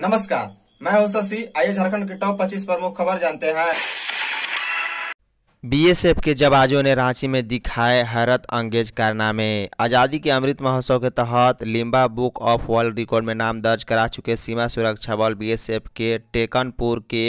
नमस्कार मैं हूं शशि आइए झारखंड के टॉप 25 प्रमुख खबर जानते हैं बीएसएफ के जवाजों ने रांची में दिखाए हैरत अंगेज कारनामे आज़ादी के अमृत महोत्सव के तहत Limca book of world record में नाम दर्ज करा चुके सीमा सुरक्षा बल बीएसएफ के टेकनपुर के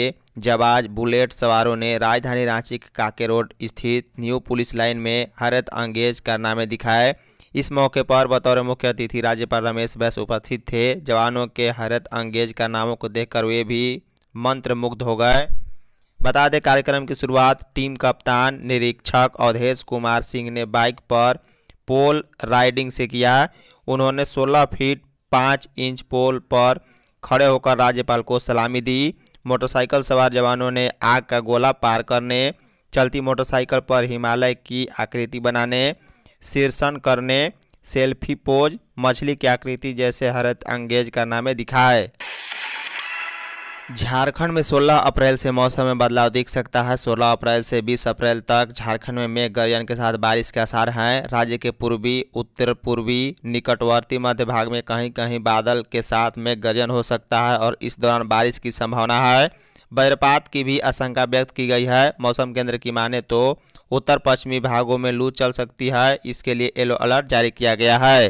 जवाज बुलेट सवारों ने राजधानी रांची के काके रोड स्थित न्यू पुलिस लाइन में हैरत अंगेज कारनामे दिखाए इस मौके पर बतौर मुख्य अतिथि राज्यपाल रमेश बैस उपस्थित थे जवानों के हैरत अंगेज कारनामों को देखकर वे भी मंत्रमुग्ध हो गए बता दें कार्यक्रम की शुरुआत टीम कप्तान निरीक्षक अवधेश कुमार सिंह ने बाइक पर पोल राइडिंग से किया उन्होंने 16 फीट 5 इंच पोल पर खड़े होकर राज्यपाल को सलामी दी मोटरसाइकिल सवार जवानों ने आग का गोला पार करने चलती मोटरसाइकिल पर हिमालय की आकृति बनाने शीर्षण करने सेल्फी पोज मछली की आकृति जैसे हरत अंगेज करना में दिखाए झारखंड में 16 अप्रैल से मौसम में बदलाव दिख सकता है 16 अप्रैल से 20 अप्रैल तक झारखंड में मेघ गर्जन के साथ बारिश के आसार हैं राज्य के पूर्वी उत्तर पूर्वी निकटवर्ती मध्य भाग में कहीं कहीं बादल के साथ मेघ गर्जन हो सकता है और इस दौरान बारिश की संभावना है वज्रपात की भी आशंका व्यक्त की गई है मौसम केंद्र की माने तो उत्तर पश्चिमी भागों में लू चल सकती है इसके लिए येलो अलर्ट जारी किया गया है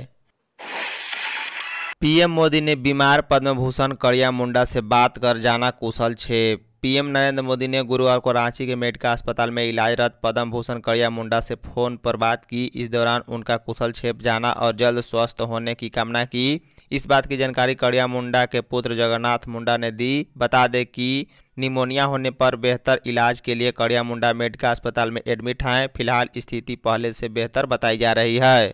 पीएम मोदी ने बीमार पद्मभूषण करिया मुंडा से बात कर जाना कुशल छेप पीएम नरेंद्र मोदी ने गुरुवार को रांची के मेडिका अस्पताल में इलाजरत पद्म भूषण करिया मुंडा से फोन पर बात की इस दौरान उनका कुशल छेप जाना और जल्द स्वस्थ होने की कामना की इस बात की जानकारी करिया मुंडा के पुत्र जगन्नाथ मुंडा ने दी बता दें कि निमोनिया होने पर बेहतर इलाज के लिए करिया मुंडा मेडिका अस्पताल में एडमिट हैं फिलहाल स्थिति पहले से बेहतर बताई जा रही है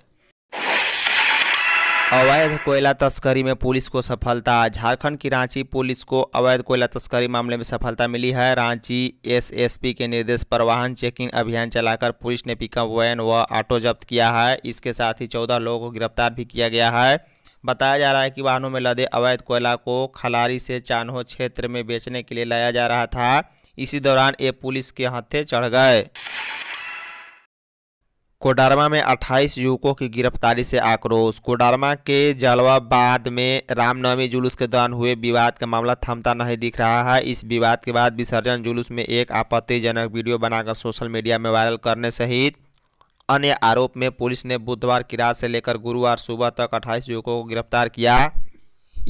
अवैध कोयला तस्करी में पुलिस को सफलता झारखंड की रांची पुलिस को अवैध कोयला तस्करी मामले में सफलता मिली है रांची एसएसपी के निर्देश पर वाहन चेकिंग अभियान चलाकर पुलिस ने पिकअप वैन व ऑटो जब्त किया है इसके साथ ही चौदह लोगों को गिरफ्तार भी किया गया है बताया जा रहा है कि वाहनों में लदे अवैध कोयला को खलारी से चानहो क्षेत्र में बेचने के लिए लाया जा रहा था इसी दौरान ये पुलिस के हाथे चढ़ गए कोडरमा में 28 युवकों की गिरफ्तारी से आक्रोश कोडरमा के जलवाबाद में रामनवमी जुलूस के दौरान हुए विवाद का मामला थमता नहीं दिख रहा है इस विवाद के बाद विसर्जन जुलूस में एक आपत्तिजनक वीडियो बनाकर सोशल मीडिया में वायरल करने सहित अन्य आरोप में पुलिस ने बुधवार की रात से लेकर गुरुवार सुबह तक अट्ठाईस युवकों को गिरफ्तार किया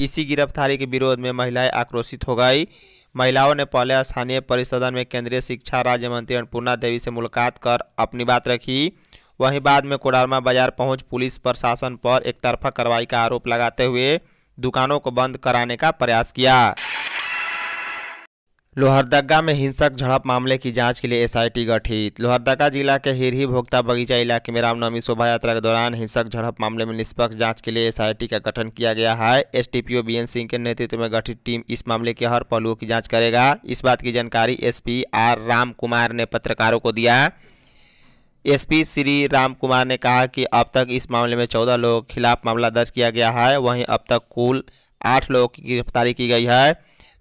इसी गिरफ्तारी के विरोध में महिलाएं आक्रोशित हो गई महिलाओं ने पहले स्थानीय परिसदन में केंद्रीय शिक्षा राज्य मंत्री अन्नपूर्णा देवी से मुलाकात कर अपनी बात रखी वहीं बाद में कोडारमा बाजार पहुंच पुलिस प्रशासन पर एकतरफा कार्रवाई का आरोप लगाते हुए दुकानों को बंद कराने का प्रयास किया लोहरदगा में हिंसक झड़प मामले की जांच के लिए एसआईटी गठित लोहरदगा जिला के हिरही भोक्ता बगीचा इलाके में रामनवमी शोभा यात्रा के दौरान हिंसक झड़प मामले में निष्पक्ष जांच के लिए एसआईटी का गठन किया गया है एसटीपीओ बीएन सिंह के नेतृत्व में गठित टीम इस मामले के हर पहलुओं की जाँच करेगा इस बात की जानकारी एस आर राम कुमार ने पत्रकारों को दिया एसपी श्री राम कुमार ने कहा कि अब तक इस मामले में चौदह लोगों के खिलाफ मामला दर्ज किया गया है वहीं अब तक कुल आठ लोगों की गिरफ्तारी की गई है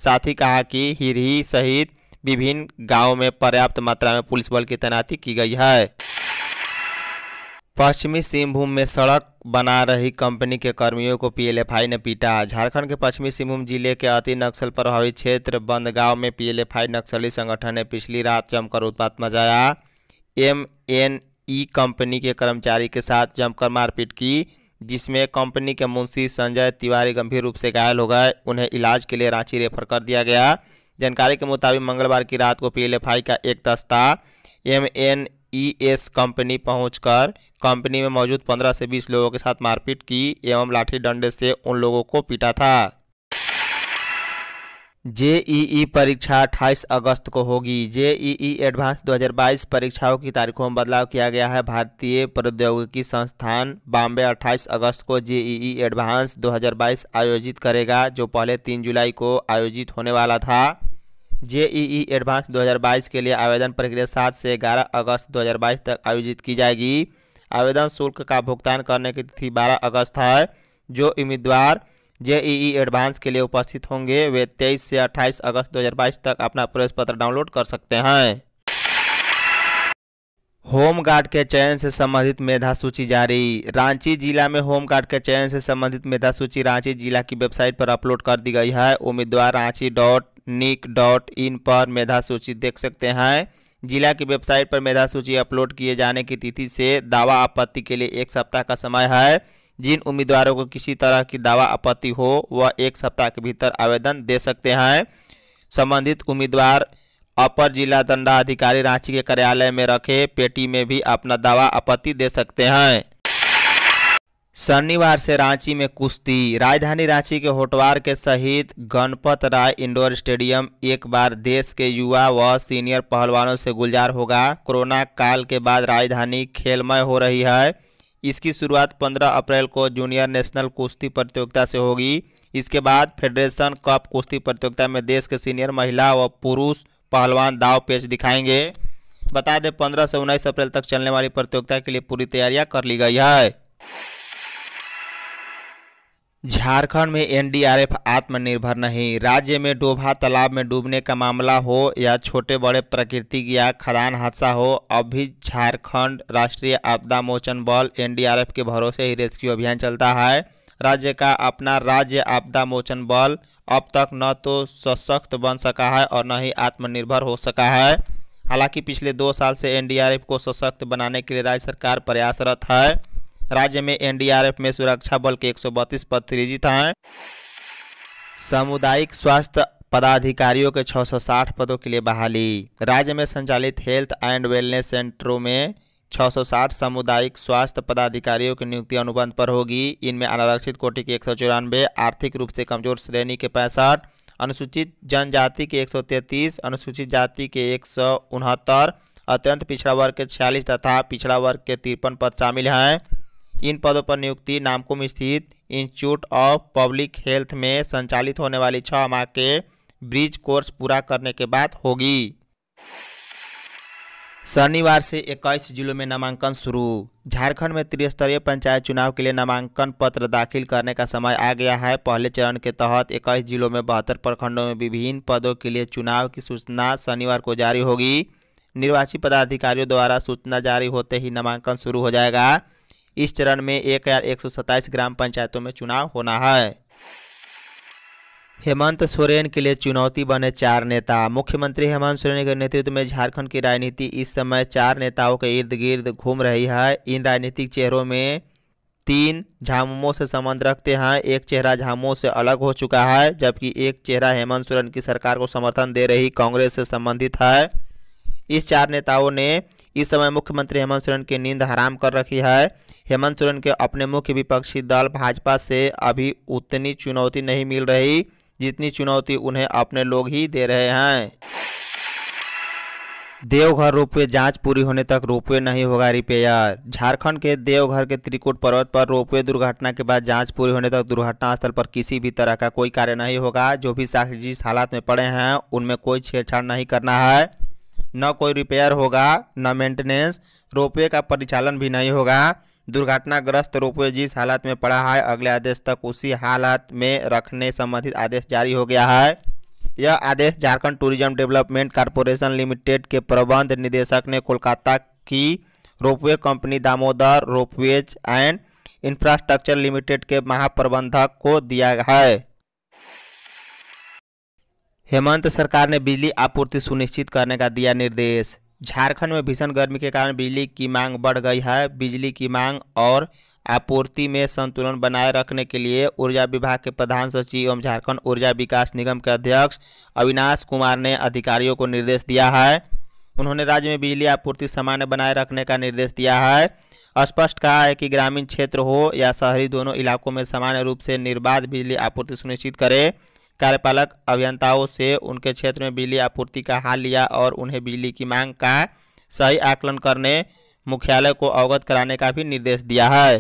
साथ ही कहा कि हिरही सहित विभिन्न गाँव में पर्याप्त मात्रा में पुलिस बल की तैनाती की गई है पश्चिमी सिंहभूम में सड़क बना रही कंपनी के कर्मियों को पीएलएफआई ने पीटा झारखंड के पश्चिमी सिंहभूम जिले के अति नक्सल प्रभावित क्षेत्र बंदगांव में पीएलएफआई नक्सली संगठन ने पिछली रात जमकर उत्पात मचाया एम एन ई कंपनी के कर्मचारी के साथ जमकर मारपीट की जिसमें कंपनी के मुंशी संजय तिवारी गंभीर रूप से घायल हो गए उन्हें इलाज के लिए रांची रेफर कर दिया गया जानकारी के मुताबिक मंगलवार की रात को पीएलएफआई का एक दस्ता M N E S company पहुंचकर कंपनी में मौजूद 15 से 20 लोगों के साथ मारपीट की एवं लाठी डंडे से उन लोगों को पीटा था जेईई परीक्षा 28 अगस्त को होगी जेईई एडवांस 2022 परीक्षाओं की तारीखों में बदलाव किया गया है भारतीय प्रौद्योगिकी संस्थान बॉम्बे 28 अगस्त को जेईई एडवांस 2022 आयोजित करेगा जो पहले 3 जुलाई को आयोजित होने वाला था जेईई एडवांस 2022 के लिए आवेदन प्रक्रिया सात से ग्यारह अगस्त दो तक आयोजित की जाएगी आवेदन शुल्क का भुगतान करने की तिथि बारह अगस्त है जो उम्मीदवार जेईई एडवांस के लिए उपस्थित होंगे वे 23 से 28 अगस्त 2022 तक अपना प्रवेश पत्र डाउनलोड कर सकते हैं होमगार्ड के चयन से संबंधित मेधा सूची जारी रांची जिला में होमगार्ड के चयन से संबंधित मेधा सूची रांची जिला की वेबसाइट पर अपलोड कर दी गई है उम्मीदवार Ranchi dot nic dot in पर मेधा सूची देख सकते हैं जिला की वेबसाइट पर मेधा सूची अपलोड किए जाने की तिथि से दावा आपत्ति के लिए एक सप्ताह का समय है जिन उम्मीदवारों को किसी तरह की दावा आपत्ति हो वह एक सप्ताह के भीतर आवेदन दे सकते हैं संबंधित उम्मीदवार अपर जिला दंडाधिकारी रांची के कार्यालय में रखे पेटी में भी अपना दावा आपत्ति दे सकते हैं शनिवार से रांची में कुश्ती राजधानी रांची के होटवार के सहित गणपत राय इंडोर स्टेडियम एक बार देश के युवा व सीनियर पहलवानों से गुलजार होगा कोरोना काल के बाद राजधानी खेलमय हो रही है इसकी शुरुआत 15 अप्रैल को जूनियर नेशनल कुश्ती प्रतियोगिता से होगी इसके बाद फेडरेशन कप कुश्ती प्रतियोगिता में देश के सीनियर महिला व पुरुष पहलवान दाव पेच दिखाएंगे बता दें पंद्रह से उन्नीस अप्रैल तक चलने वाली प्रतियोगिता के लिए पूरी तैयारियां कर ली गई है झारखंड में एनडीआरएफ आत्मनिर्भर नहीं राज्य में डोभा तालाब में डूबने का मामला हो या छोटे बड़े प्राकृतिक या खदान हादसा हो अब भी झारखंड राष्ट्रीय आपदा मोचन बल एनडीआरएफ के भरोसे ही रेस्क्यू अभियान चलता है राज्य का अपना राज्य आपदा मोचन बल अब तक न तो सशक्त बन सका है और न ही आत्मनिर्भर हो सका है हालांकि पिछले दो साल से एनडीआरएफ को सशक्त बनाने के लिए राज्य सरकार प्रयासरत है राज्य में एनडीआरएफ में सुरक्षा बल के बत्तीस पद सृजित हैं सामुदायिक स्वास्थ्य पदाधिकारियों के 660 पदों के लिए बहाली राज्य में संचालित हेल्थ एंड वेलनेस सेंटरों में 660 सामुदायिक स्वास्थ्य पदाधिकारियों की नियुक्ति अनुबंध पर होगी इनमें अनारक्षित कोटि के एक आर्थिक रूप से कमजोर श्रेणी के पैंसठ अनुसूचित जनजाति के 133 अनुसूचित जाति के एक अत्यंत पिछड़ा वर्ग के छियालीस तथा पिछड़ा वर्ग के तिरपन पद शामिल हैं इन पदों पर नियुक्ति नामकुम स्थित इंस्टीट्यूट ऑफ पब्लिक हेल्थ में संचालित होने वाली छः माह के ब्रिज कोर्स पूरा करने के बाद होगी शनिवार से 21 जिलों में नामांकन शुरू झारखंड में त्रिस्तरीय पंचायत चुनाव के लिए नामांकन पत्र दाखिल करने का समय आ गया है पहले चरण के तहत 21 जिलों में बहत्तर प्रखंडों में विभिन्न पदों के लिए चुनाव की सूचना शनिवार को जारी होगी निर्वाची पदाधिकारियों द्वारा सूचना जारी होते ही नामांकन शुरू हो जाएगा इस चरण में एक हजार एक सौ सत्ताईस ग्राम पंचायतों में चुनाव होना है हेमंत सोरेन के लिए चुनौती बने चार नेता मुख्यमंत्री हेमंत सोरेन के नेतृत्व में झारखंड की राजनीति इस समय चार नेताओं के इर्द गिर्द घूम रही है इन राजनीतिक चेहरों में तीन झामुमो से संबंध रखते हैं एक चेहरा झामुमो से अलग हो चुका है जबकि एक चेहरा हेमंत सोरेन की सरकार को समर्थन दे रही कांग्रेस से संबंधित है इस चार नेताओं ने इस समय मुख्यमंत्री हेमंत सोरेन की नींद हराम कर रखी है हेमंत सोरेन के अपने मुख्य विपक्षी दल भाजपा से अभी उतनी चुनौती नहीं मिल रही जितनी चुनौती उन्हें अपने लोग ही दे रहे हैं देवघर रोपवे जांच पूरी होने तक रोपवे नहीं होगा रिपेयर झारखंड के देवघर के त्रिकुट पर्वत पर रोपवे दुर्घटना के बाद जांच पूरी होने तक दुर्घटना स्थल पर किसी भी तरह का कोई कार्य नहीं होगा जो भी साक्षी जिस हालात में पड़े हैं उनमें कोई छेड़छाड़ नहीं करना है न कोई रिपेयर होगा न मेंटेनेंस रोपवे का परिचालन भी नहीं होगा दुर्घटनाग्रस्त रोपवे जिस हालत में पड़ा है अगले आदेश तक उसी हालत में रखने संबंधित आदेश जारी हो गया है यह आदेश Jharkhand tourism development corporation limited के प्रबंध निदेशक ने कोलकाता की ropeway company Damodar ropeways and infrastructure limited के महाप्रबंधक को दिया है हेमंत सरकार ने बिजली आपूर्ति सुनिश्चित करने का दिया निर्देश झारखंड में भीषण गर्मी के कारण बिजली की मांग बढ़ गई है बिजली की मांग और आपूर्ति में संतुलन बनाए रखने के लिए ऊर्जा विभाग के प्रधान सचिव एवं झारखंड ऊर्जा विकास निगम के अध्यक्ष अविनाश कुमार ने अधिकारियों को निर्देश दिया है उन्होंने राज्य में बिजली आपूर्ति सामान्य बनाए रखने का निर्देश दिया है स्पष्ट कहा है कि ग्रामीण क्षेत्र हो या शहरी दोनों इलाकों में सामान्य रूप से निर्बाध बिजली आपूर्ति सुनिश्चित करे कार्यपालक अभियंताओं से उनके क्षेत्र में बिजली आपूर्ति का हाल लिया और उन्हें बिजली की मांग का सही आकलन करने मुख्यालय को अवगत कराने का भी निर्देश दिया है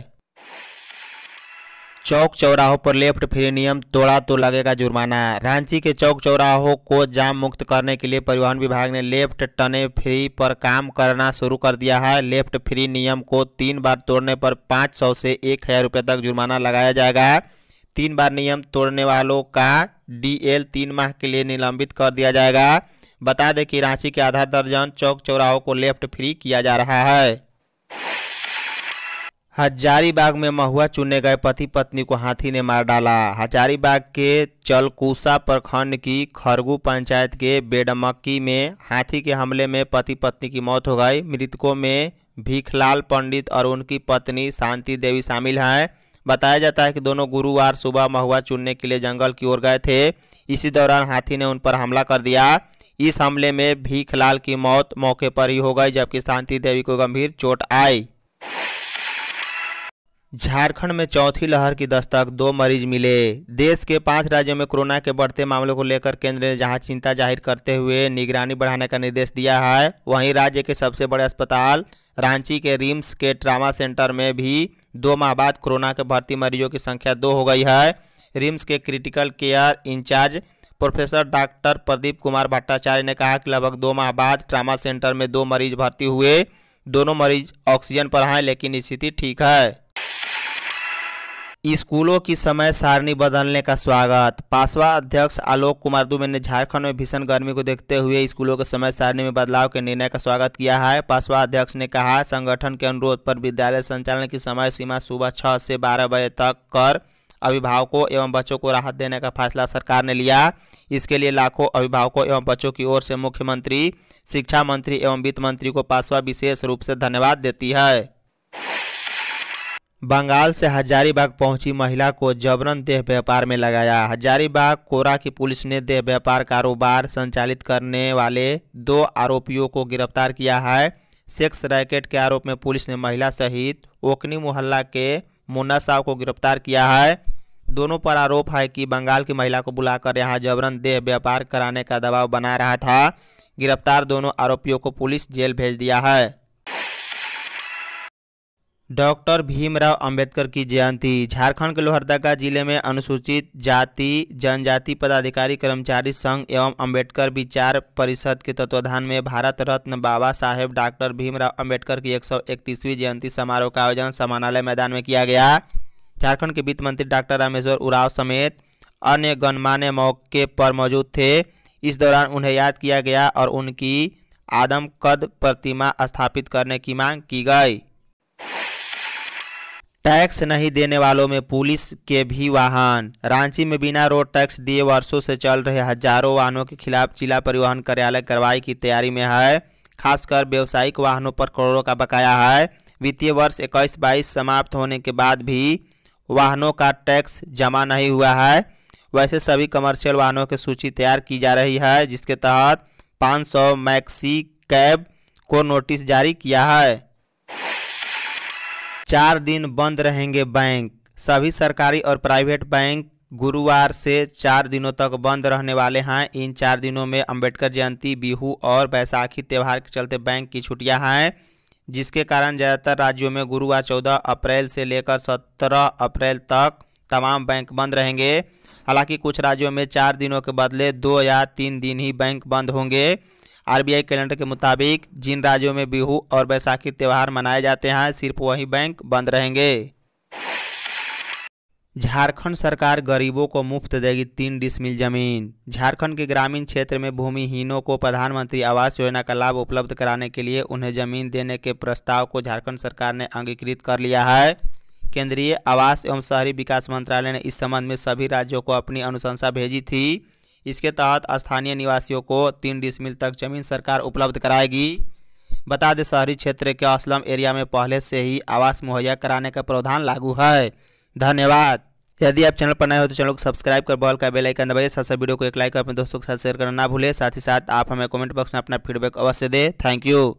चौक चौराहों पर लेफ्ट फ्री नियम तोड़ा तो लगेगा जुर्माना रांची के चौक चौराहों को जाम मुक्त करने के लिए परिवहन विभाग ने लेफ्ट टने फ्री पर काम करना शुरू कर दिया है लेफ्ट फ्री नियम को तीन बार तोड़ने पर पाँच सौ से एक हज़ार रुपये तक जुर्माना लगाया जाएगा तीन बार नियम तोड़ने वालों का डी तीन माह के लिए निलंबित कर दिया जाएगा बता दें कि रांची के आधा दर्जन चौक चौराहों को लेफ्ट फ्री किया जा रहा है हजारीबाग में महुआ चुने गए पति पत्नी को हाथी ने मार डाला हजारीबाग के चलकूसा प्रखंड की खरगू पंचायत के बेडमक्की में हाथी के हमले में पति पत्नी की मौत हो गई मृतकों में भीखलाल पंडित और उनकी पत्नी शांति देवी शामिल हैं बताया जाता है कि दोनों गुरुवार सुबह महुआ चुनने के लिए जंगल की ओर गए थे इसी दौरान हाथी ने उन पर हमला कर दिया इस हमले में भीखलाल की मौत मौके पर ही हो गई जबकि शांति देवी को गंभीर चोट आई झारखंड में चौथी लहर की दस्तक दो मरीज मिले देश के पांच राज्यों में कोरोना के बढ़ते मामलों को लेकर केंद्र ने जहां चिंता जाहिर करते हुए निगरानी बढ़ाने का निर्देश दिया है वहीं राज्य के सबसे बड़े अस्पताल रांची के रिम्स के ट्रामा सेंटर में भी दो माह बाद कोरोना के भर्ती मरीजों की संख्या दो हो गई है रिम्स के critical care incharge professor doctor Pradeep Kumar Bhattacharya ने कहा कि लगभग दो माह बाद ट्रामा सेंटर में दो मरीज भर्ती हुए दोनों मरीज ऑक्सीजन पर हैं लेकिन स्थिति ठीक है स्कूलों की समय सारणी बदलने का स्वागत पासवा अध्यक्ष आलोक कुमार दुबे ने झारखंड में भीषण गर्मी को देखते हुए स्कूलों के समय सारणी में बदलाव के निर्णय का स्वागत किया है पासवा अध्यक्ष ने कहा संगठन के अनुरोध पर विद्यालय संचालन की समय सीमा सुबह छः से बारह बजे तक कर अभिभावकों एवं बच्चों को राहत देने का फैसला सरकार ने लिया इसके लिए लाखों अभिभावकों एवं बच्चों की ओर से मुख्यमंत्री शिक्षा मंत्री एवं वित्त मंत्री को पासवा विशेष रूप से धन्यवाद देती है बंगाल से हजारीबाग पहुंची महिला को जबरन देह व्यापार में लगाया हजारीबाग कोरा की पुलिस ने देह व्यापार कारोबार संचालित करने वाले दो आरोपियों को गिरफ्तार किया है सेक्स रैकेट के आरोप में पुलिस ने महिला सहित ओकनी मोहल्ला के मुन्ना साहब को गिरफ्तार किया है दोनों पर आरोप है कि बंगाल की महिला को बुलाकर यहां जबरन देह व्यापार कराने का दबाव बना रहा था गिरफ्तार दोनों आरोपियों को पुलिस जेल भेज दिया है डॉक्टर भीमराव अंबेडकर की जयंती झारखंड के लोहरदगा जिले में अनुसूचित जाति जनजाति पदाधिकारी कर्मचारी संघ एवं अंबेडकर विचार परिषद के तत्वाधान में भारत रत्न बाबा साहेब डॉक्टर भीमराव अंबेडकर की 131वीं जयंती समारोह का आयोजन समानालय मैदान में किया गया झारखंड के वित्त मंत्री डॉक्टर रामेश्वर उराव समेत अन्य गणमान्य मौके पर मौजूद थे इस दौरान उन्हें याद किया गया और उनकी आदमकद प्रतिमा स्थापित करने की मांग की गई टैक्स नहीं देने वालों में पुलिस के भी वाहन रांची में बिना रोड टैक्स दिए वर्षों से चल रहे हजारों वाहनों के खिलाफ जिला परिवहन कार्यालय कार्रवाई की तैयारी में है खासकर व्यावसायिक वाहनों पर करोड़ों का बकाया है वित्तीय वर्ष इक्कीस बाईस समाप्त होने के बाद भी वाहनों का टैक्स जमा नहीं हुआ है वैसे सभी कमर्शियल वाहनों की सूची तैयार की जा रही है जिसके तहत 500 मैक्सी कैब को नोटिस जारी किया है चार दिन बंद रहेंगे बैंक सभी सरकारी और प्राइवेट बैंक गुरुवार से चार दिनों तक बंद रहने वाले हैं इन चार दिनों में अंबेडकर जयंती बिहू और बैसाखी त्यौहार के चलते बैंक की छुट्टियां हैं जिसके कारण ज़्यादातर राज्यों में गुरुवार चौदह अप्रैल से लेकर सत्रह अप्रैल तक तमाम बैंक बंद रहेंगे हालांकि कुछ राज्यों में चार दिनों के बदले दो या तीन दिन ही बैंक बंद होंगे आरबीआई कैलेंडर के मुताबिक जिन राज्यों में बिहू और बैसाखी त्यौहार मनाए जाते हैं सिर्फ वही बैंक बंद रहेंगे झारखंड सरकार गरीबों को मुफ्त देगी तीन डिसमिल जमीन झारखंड के ग्रामीण क्षेत्र में भूमिहीनों को प्रधानमंत्री आवास योजना का लाभ उपलब्ध कराने के लिए उन्हें जमीन देने के प्रस्ताव को झारखंड सरकार ने अंगीकृत कर लिया है केंद्रीय आवास एवं शहरी विकास मंत्रालय ने इस संबंध में सभी राज्यों को अपनी अनुशंसा भेजी थी इसके तहत स्थानीय निवासियों को तीन डिसमिल तक जमीन सरकार उपलब्ध कराएगी बता दें शहरी क्षेत्र के असलम एरिया में पहले से ही आवास मुहैया कराने का प्रावधान लागू है धन्यवाद यदि आप चैनल पर नए हो तो चैनल को सब्सक्राइब कर बॉल का बेल आइकन दबाइए साथ साथ वीडियो को एक लाइक और अपने दोस्तों के साथ शेयर करना ना भूलें साथ ही साथ आप हमें कमेंट बॉक्स में अपना फीडबैक अवश्य दें थैंक यू